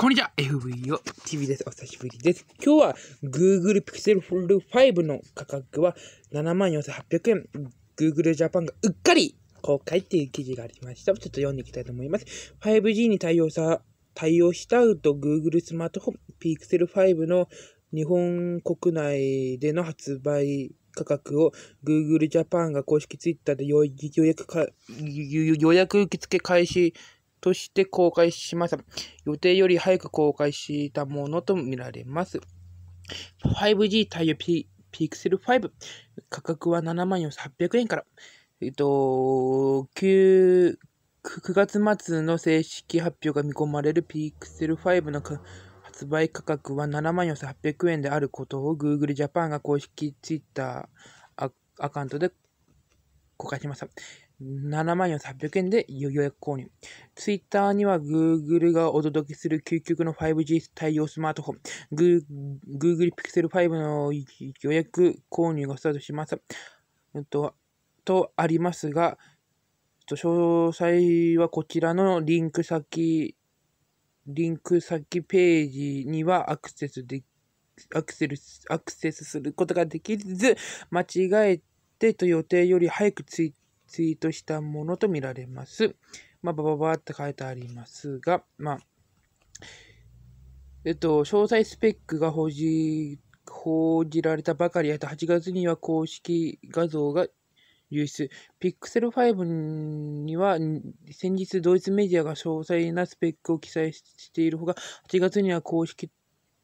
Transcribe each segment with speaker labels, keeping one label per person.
Speaker 1: こんにちは !FVO TV です。お久しぶりです。今日は Google Pixel Fold 5の価格は74,800円。Google Japan がうっかり公開っていう記事がありました。ちょっと読んでいきたいと思います。5G に対応さ、対応したうと Google スマートフォン Pixel 5の日本国内での発売価格を Google Japan が公式 Twitter で予約予約受付開始として公開しました。予定より早く公開したものとみられます。5G 対応 P Pixel 5。価格は74,800円から。えっと、9, 9月末の正式発表が見込まれる Pixel 5の発売価格は74,800円であることを Google Japan が公式 Twitter アカウントで公開しました。7万4800円で予約購入。ツイッターには Google がお届けする究極の 5G 対応スマートフォン、Google Pixel 5の予約購入がスタートします。ととありますが、詳細はこちらのリンク先、リンク先ページにはアクセスでアクセアクセスすることができず、間違えてと予定より早くツイツイートしたものとみられます。まあ、ばばばって書いてありますが、まあ、えっと、詳細スペックが報じ、報じられたばかりやと、8月には公式画像が流出。Pixel 5には先日ドイツメディアが詳細なスペックを記載しているほか、8月には公式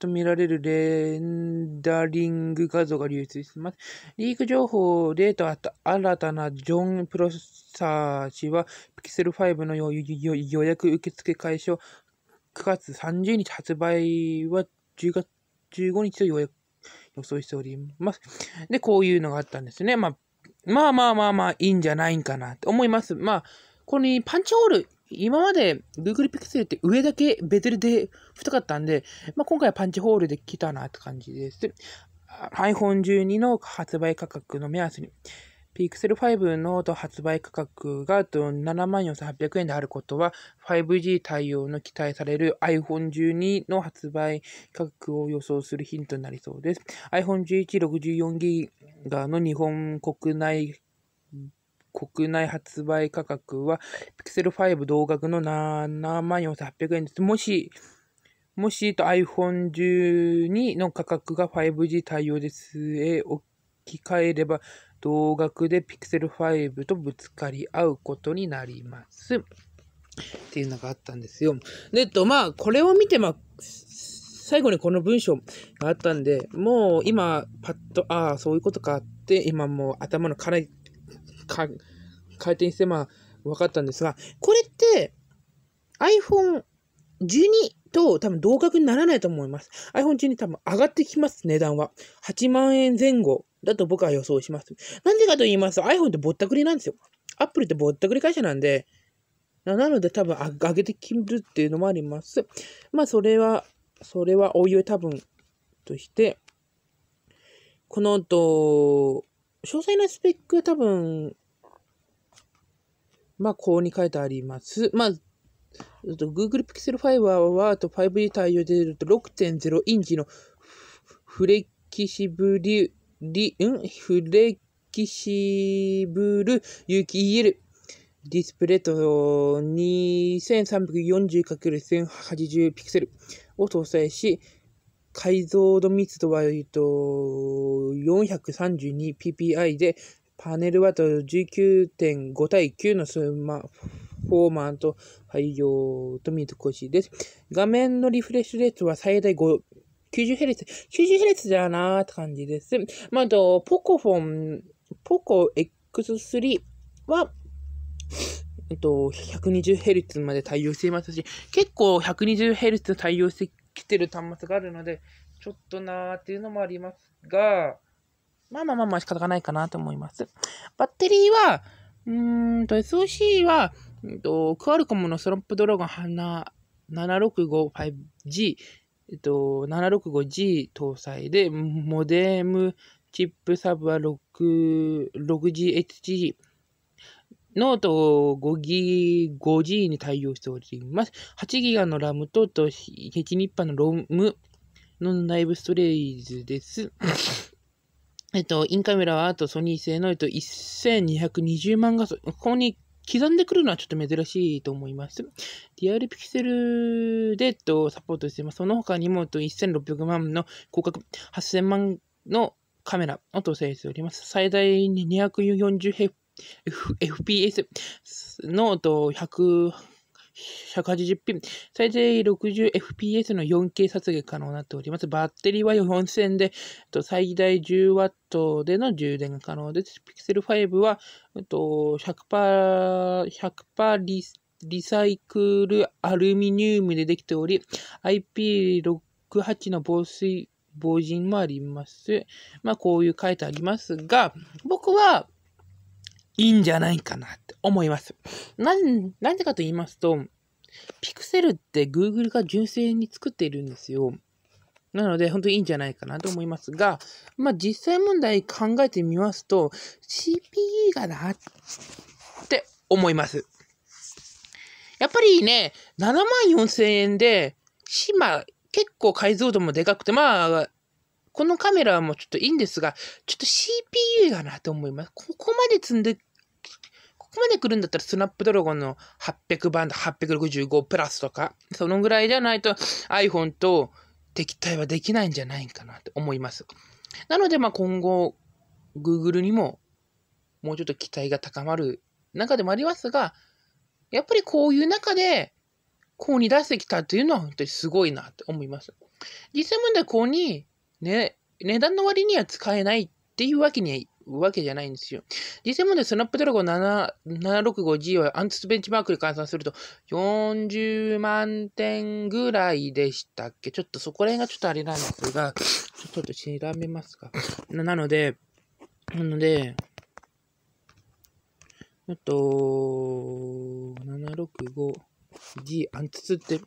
Speaker 1: と見られるレンダリング画像が流出します。リーク情報デーった新たなジョンプロサーチは、Pixel 5の予約受付開始を9月30日発売は10月15日と予約予想しております。で、こういうのがあったんですね。まあ、まあまあまあまあ、いいんじゃないんかなと思います。まあ、このパンチホール今まで Google Pixel って上だけベゼルで太かったんで、まあ、今回はパンチホールで来たなって感じです。iPhone12 の発売価格の目安に、Pixel 5の発売価格が74,800円であることは、5G 対応の期待される iPhone12 の発売価格を予想するヒントになりそうです。iPhone11、64GB の日本国内国内発売価格は Pixel 5同額の74,800円です。もし、もしと iPhone12 の価格が 5G 対応ですへ置き換えれば同額で Pixel 5とぶつかり合うことになります。っていうのがあったんですよ。で、えっと、まあ、これを見て、まあ、最後にこの文章があったんで、もう今、パッと、ああ、そういうことかって、今もう頭のかか、回転して、まあ、分かったんですが、これって iPhone 12と多分同格にならないと思います。iPhone12 多分上がってきます、値段は。8万円前後だと僕は予想します。なんでかと言いますと iPhone ってぼったくりなんですよ。Apple ってぼったくり会社なんで、なので多分上げてきるっていうのもあります。まあそれは、それはおいおい多分として、この後、詳細なスペック多分、まあ、こうに書いてあります。まあ、Google Pixel 5はと 5G 対応で6.0インチのフレキシブリ、リ、んフレキシブル有機 EL ディスプレイと 2340×1080 ピクセルを搭載し、解像度密度は、えっと、432ppi で、パネルは19.5対9のスマフォーマント配用と見ほしです。画面のリフレッシュレートは最大 90Hz、90Hz だなーって感じです。まあ、あと、ポコフォン、ポコ X3 は、えっと、120Hz まで対応していますし、結構 120Hz 対応して来てる端末があるので、ちょっとなーっていうのもありますが、まあまあまあまあ仕方がないかなと思います。バッテリーは、うーんと SOC は、んと、クアルコムのスロップドラゴン 765-5G、えっと、765G 搭載で、モデムチップサブは 6GHG、ノート 5G、5G に対応しております。8ギガの RAM と、と、1ニッパの o m の内部ストレージです。えっと、インカメラは、あとソニー製の、1220万画素。ここに刻んでくるのはちょっと珍しいと思います。リアルピクセルで、と、サポートしています。その他にも、と、1600万の広角、8000万のカメラを搭載しております。最大 240Hz F、FPS の1 0 180p、最大 60fps の 4K 撮影可能になっております。バッテリーは4000で、最大 10W での充電が可能です。Pixel 5は 100%, 100%リリサイクルアルミニウムでできており、IP68 の防水、防塵もあります。まあ、こういう書いてありますが、僕は、いいんじゃないかなって思います。なん、なんでかと言いますと、ピクセルって Google が純正に作っているんですよ。なので、本当にいいんじゃないかなと思いますが、まあ実際問題考えてみますと、CPE がなって思います。やっぱりね、7万4千円で、島、結構解像度もでかくて、まあ、このカメラもちょっといいんですが、ちょっと CPU だなと思います。ここまで積んでこまで来るんだったらスナップドラゴンの800番ド865プラスとか、そのぐらいじゃないと iPhone と敵対はできないんじゃないかなと思います。なので、まあ今後、Google にももうちょっと期待が高まる中でもありますが、やっぱりこういう中で、こうに出してきたというのは本当にすごいなって思います。実際問題、こうに、ね、値段の割には使えないっていうわけにわけじゃないんですよ。実際問題、スナップドラゴン 765G はアンツスベンチマークで換算すると40万点ぐらいでしたっけちょっとそこら辺がちょっとあれなんですが、ちょっと調べますか。なので、なので、えっと、765G アンツスって調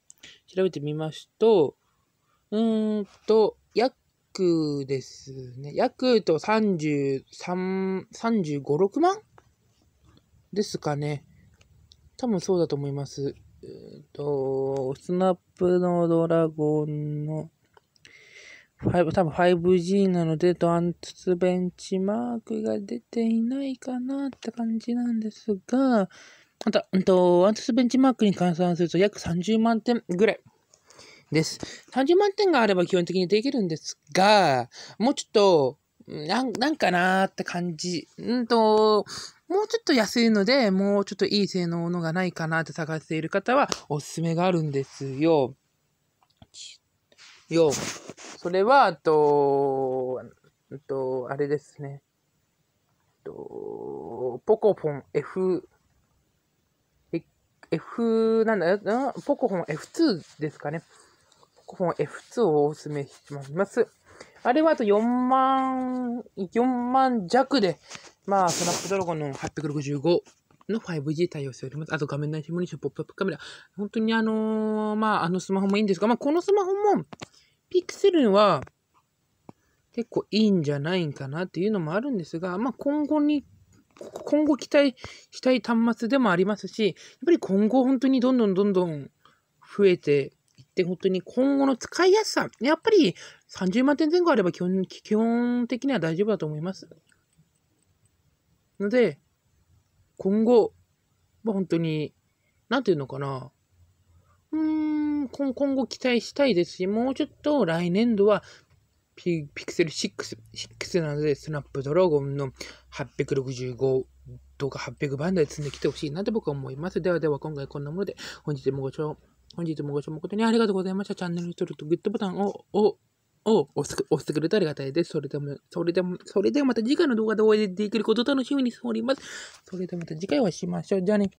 Speaker 1: べてみますと、うーんと、約ですね、約と33、35、6万ですかね。多分そうだと思います。えっ、ー、と、スナップのドラゴンの、5多分 5G なので、アンツベンチマークが出ていないかなって感じなんですが、また、んと、アンツベンチマークに換算すると約30万点ぐらいです。30万点があれば基本的にできるんですが、もうちょっと、なん、なんかなーって感じ。んと、もうちょっと安いので、もうちょっといい性能のがないかなって探している方は、おすすめがあるんですよ。よ。それは、あと、あと、あれですね。と、ポコフォン F、F、なんだ、ポコフォン F2 ですかね。本 F2 をお勧めします。あれはあと4万、4万弱で、まあ、スナップドラゴンの865の 5G 対応しております。あと画面内シモュション、ポップアップカメラ。本当にあのー、まあ、あのスマホもいいんですが、まあ、このスマホも、ピクセルは結構いいんじゃないかなっていうのもあるんですが、まあ、今後に、今後期待したい端末でもありますし、やっぱり今後本当にどんどんどんどん増えて、本当に今後の使いやすさ、やっぱり30万点前後あれば基本基本的には大丈夫だと思います。ので、今後、まあ、本当に、なんていうのかな、うーん、今後期待したいですし、もうちょっと来年度はピピクセル6、6なので、スナップドラゴンの865とか800番台積んできてほしいなって僕は思います。ではでは今回こんなもので、本日もご視聴本日もご視聴誠にありがとうございました。チャンネル登録とグッドボタンを、を、を押す押してくれてありがたいです。それでも、それでも、それではまた次回の動画でお会いできることを楽しみにしております。それではまた次回お会いしましょう。じゃあね。